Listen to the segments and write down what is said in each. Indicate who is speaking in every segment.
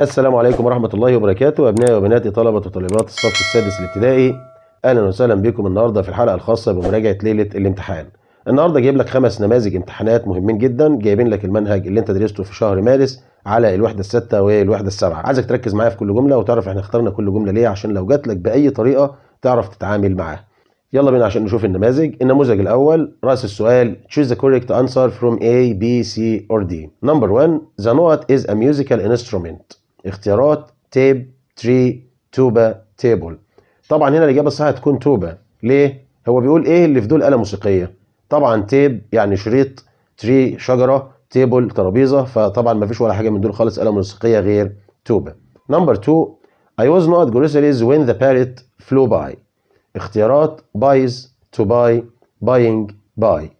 Speaker 1: السلام عليكم ورحمة الله وبركاته أبنائي وبناتي طلبة وطالبات الصف السادس الابتدائي أهلا وسهلا بكم النهاردة في الحلقة الخاصة بمراجعة ليلة الامتحان النهاردة جايب لك خمس نماذج امتحانات مهمين جدا جايبين لك المنهج اللي انت درسته في شهر مارس على الوحدة الستة والوحدة السابعة عايزك تركز معايا في كل جملة وتعرف احنا اخترنا كل جملة ليه عشان لو جات لك بأي طريقة تعرف تتعامل معاها يلا بينا عشان نشوف النماذج النموذج الاول راس السؤال choose the correct answer from A, B, C or D number one the note is a musical instrument اختيارات تيب تري توبا تيبل طبعا هنا الاجابه الصحيحه تكون توبا ليه هو بيقول ايه اللي في دول اله موسيقيه طبعا تيب يعني شريط تري شجره تيبل ترابيزه فطبعا ما فيش ولا حاجه من دول خالص اله موسيقيه غير توبا نمبر 2 اي واز نوت جروسريز وين ذا باريت فلو باي اختيارات بايز تو باي باينج باي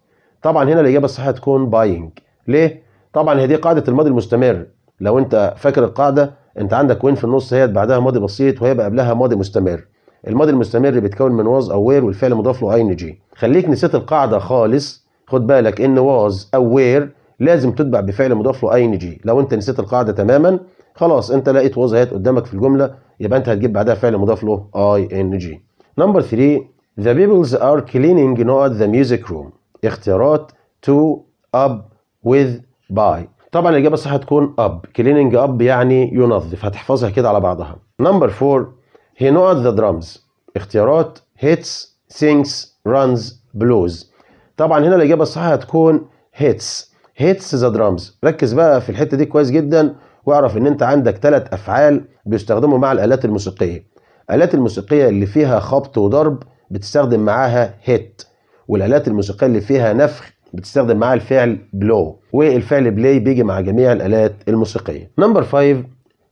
Speaker 1: طبعا هنا الاجابه الصحيحه تكون باينج ليه طبعا هي دي قاعده الماضي المستمر لو انت فاكر القاعده انت عندك وين في النص هيت بعدها ماضي بسيط وهيبقى قبلها ماضي مستمر الماضي المستمر بيتكون من واز او وير والفعل المضاف له اي ان جي خليك نسيت القاعده خالص خد بالك ان واز او وير لازم تتبع بفعل مضاف له اي ان جي لو انت نسيت القاعده تماما خلاص انت لقيت واز اهيت قدامك في الجمله يبقى انت هتجيب بعدها فعل مضاف له اي ان جي نمبر 3 The peoples are cleaning not the music room اختيارات to up with by طبعا الاجابه الصح هتكون اب كليننج اب يعني ينظف هتحفظها كده على بعضها نمبر 4 هي نقط ذا درامز اختيارات هيتس سينكس رانز بلوز طبعا هنا الاجابه الصح هتكون هيتس هيتس ذا درامز ركز بقى في الحته دي كويس جدا واعرف ان انت عندك ثلاث افعال بيستخدموا مع الالات الموسيقيه الالات الموسيقيه اللي فيها خبط وضرب بتستخدم معاها هيت والالات الموسيقيه اللي فيها نفخ بتستخدم معاه الفعل بلو والفعل بلاي بيجي مع جميع الآلات الموسيقية نمبر 5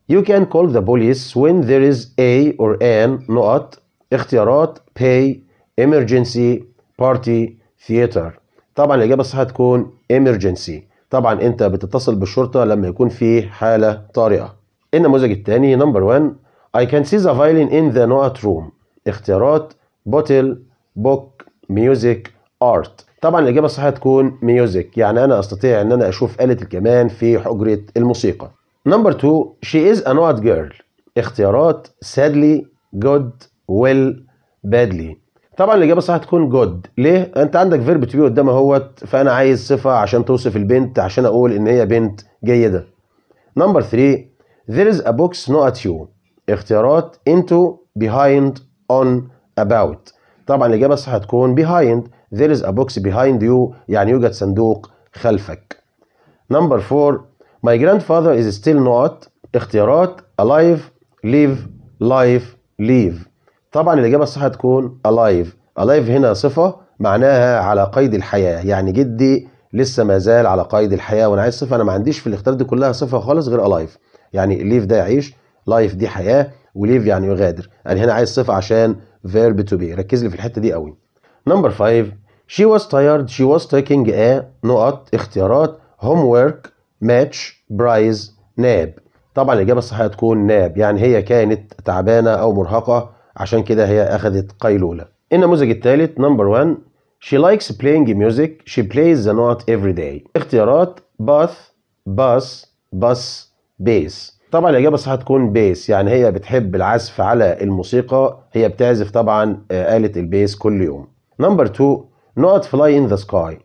Speaker 1: يو كان كول ذا بوليس وين ذير از اي اور ان نقط اختيارات باي emergency بارتي ثياتر. طبعا الإجابة الصح هتكون emergency طبعا أنت بتتصل بالشرطة لما يكون في حالة طارئة النموذج الثاني نمبر 1 I can see the violin in the نقط room اختيارات bottle book music art طبعا الإجابة الصحيحة تكون ميوزك يعني أنا أستطيع أن أنا أشوف آلة الكمان في حجرة الموسيقى نمبر 2 شي از ان اوت جيرل اختيارات سادلي جود ويل بادلي طبعا الإجابة الصحيحة تكون جود ليه؟ أنت عندك فيرب تو بي قدام اهوت فأنا عايز صفة عشان توصف البنت عشان أقول إن هي بنت جيدة نمبر 3 ذير از ا بوكس نو ات يو اختيارات انتو بيهايند اون اباوت طبعا الإجابة الصحيحة تكون بيهايند there is a box behind you يعني يوجد صندوق خلفك number four my grandfather is still not اختيارات alive live life leave طبعا الإجابة الصح تكون alive alive هنا صفة معناها على قيد الحياة يعني جدي لسه ما زال على قيد الحياة وأنا عايز صفة أنا ما عنديش في الاختيار دي كلها صفة خالص غير alive يعني leave ده يعيش لايف دي حياة وليف يعني يغادر أنا هنا عايز صفة عشان verb to be ركز لي في الحتة دي قوي نمبر 5 She was tired. She was taking a نقط اختيارات homework match prize nap طبعا الإجابة الصحيحة تكون ناب يعني هي كانت تعبانة أو مرهقة عشان كده هي أخذت قيلولة النموذج الثالث نمبر 1 She likes playing music She plays the نقط every day اختيارات bath bus bus bass طبعا الإجابة الصحيحة تكون بيس يعني هي بتحب العزف على الموسيقى هي بتعزف طبعا آلة البيس كل يوم نمبر 2 نقط فلاي ان ذا سكاي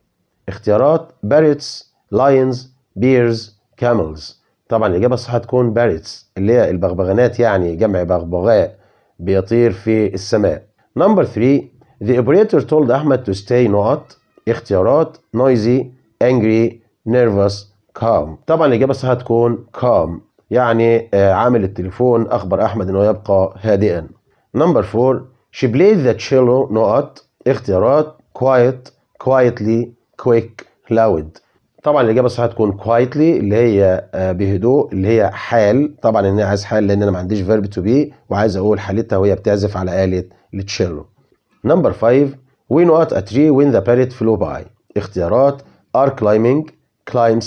Speaker 1: اختيارات باريتس لاينز بيرز كاملز طبعا الاجابه الصح هتكون باريتس اللي هي البغبغانات يعني جمع بغبغاء بيطير في السماء نمبر 3 ذا اوبريتور تولد احمد تو ستاي نقط اختيارات نويزي انجري نيرفوس كام طبعا الاجابه الصح هتكون كام يعني آه، عامل التليفون اخبر احمد انه يبقى هادئا نمبر 4 شي played ذا تشيلو نقط اختيارات quiet quietly quick loud طبعا الاجابه الصحيحه تكون quietly اللي هي آه، بهدوء اللي هي حال طبعا ان انا عايز حال لان انا ما عنديش فيرب تو بي وعايز اقول حالتها وهي بتعزف على اله التشيلو نمبر 5 we not a tree when the parrot flew by اختيارات are climbing climbs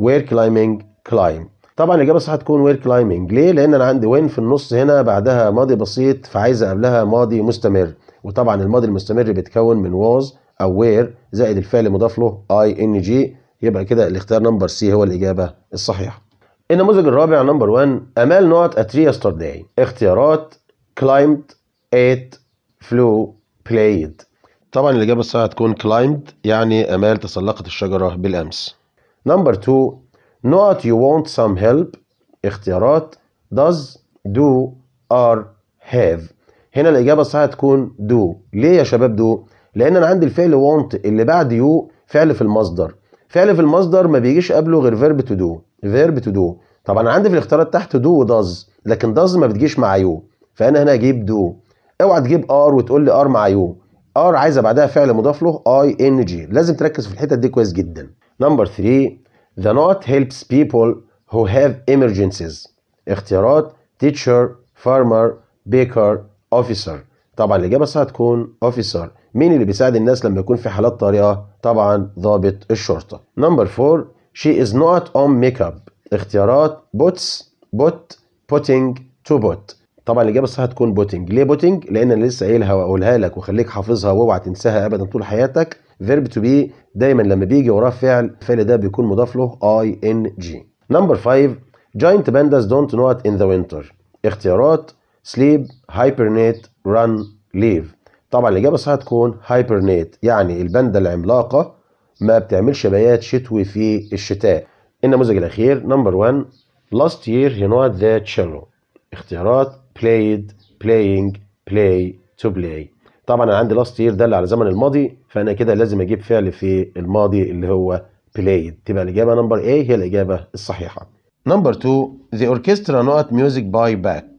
Speaker 1: were climbing climb طبعا الاجابه الصح تكون وير كلايمنج ليه لان انا عندي وين في النص هنا بعدها ماضي بسيط فعايزه قبلها ماضي مستمر وطبعا الماضي المستمر بيتكون من was او where زائد الفعل المضاف له اي ان جي يبقى كده الاختيار نمبر سي هو الاجابه الصحيحه النموذج الرابع نمبر 1 امال نوت اتري يسترداي اختيارات climbed ate flew played طبعا الاجابه الصحيحه هتكون climbed يعني امال تسلقت الشجره بالامس نمبر 2 نوت يو ونت سام هيلب اختيارات does do are have هنا الإجابة الصحيحة تكون دو ليه يا شباب دو لأن أنا عندي الفعل وونت اللي بعد يو فعل في المصدر فعل في المصدر ما بيجيش قبله غير فيرب تو دو فيرب تو دو طبعا عندي في الاختيارات تحت دو وداز لكن داز ما بتجيش مع يو فأنا هنا أجيب دو اوعى تجيب ار وتقول لي ار مع يو ار عايزه بعدها فعل مضاف له اي ان جي لازم تركز في الحته دي كويس جدا نمبر 3 the not helps people who have emergencies اختيارات teacher farmer baker اوفيسر طبعا الاجابه الصح هتكون اوفيسر مين اللي بيساعد الناس لما يكون في حالات طارئه طبعا ضابط الشرطه نمبر 4 شي از نوت اون ميك اب اختيارات بوتس بوت بوتينج تو بوت طبعا الاجابه الصح هتكون بوتينج ليه بوتينج لان انا لسه قايلها واقولها لك وخليك حافظها واوعى تنساها ابدا طول حياتك فيرب تو بي دايما لما بيجي وراه فعل الفعل ده بيكون مضاف له اي ان جي نمبر 5 جاينت بانداز دونت نوت ان ذا وينتر اختيارات سليب هايبرنيت ران ليف طبعا الإجابة الصحيحة تكون هايبرنيت يعني الباندا العملاقة ما بتعملش بيات شتوي في الشتاء النموذج الأخير نمبر 1 last year he not the cello اختيارات played playing play to play طبعا انا عندي last year دل على زمن الماضي فانا كده لازم اجيب فعل في الماضي اللي هو played تبقى الاجابه نمبر A هي الاجابه الصحيحه نمبر 2 the orchestra not music by back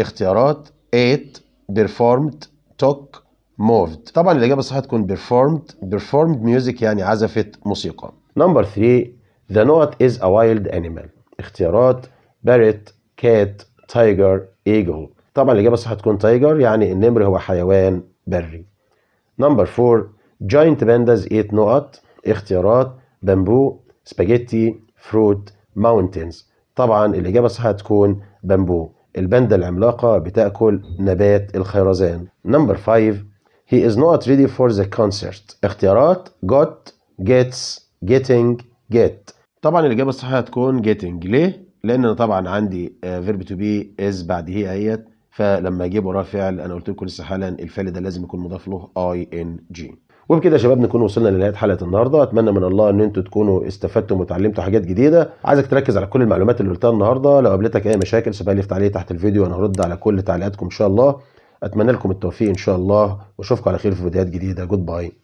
Speaker 1: اختيارات ate performed took moved طبعا الإجابة الصحيحة تكون performed performed music يعني عزفت موسيقى نمبر 3 the نوت is a wild animal اختيارات parrot cat tiger eagle طبعا الإجابة الصحيحة تكون tiger يعني النمر هو حيوان بري نمبر 4 giant pandas eat نقط اختيارات بامبو سباجيتي فروت ماونتينز طبعا الإجابة الصحيحة تكون بامبو الباندا العملاقة بتأكل نبات الخيرزان نمبر 5 He is not ready for the concert اختيارات got gets getting get طبعا الإجابة الصحيحة هتكون getting ليه؟ لأن أنا طبعا عندي آه، verb to be is بعد هي أهيت فلما أجيب وراه فعل أنا قلت لكم لسه حالا الفعل ده لازم يكون مضاف له ing وبكده يا شباب نكون وصلنا لنهايه حلقه النهارده اتمنى من الله ان انتوا تكونوا استفدتم وتعلمتوا حاجات جديده عايزك تركز على كل المعلومات اللي قلتها النهارده لو قابلتك اي مشاكل سيبها لي في تعليق تحت الفيديو وانا هرد على كل تعليقاتكم ان شاء الله اتمنى لكم التوفيق ان شاء الله واشوفكم على خير في فيديوهات جديده جود باي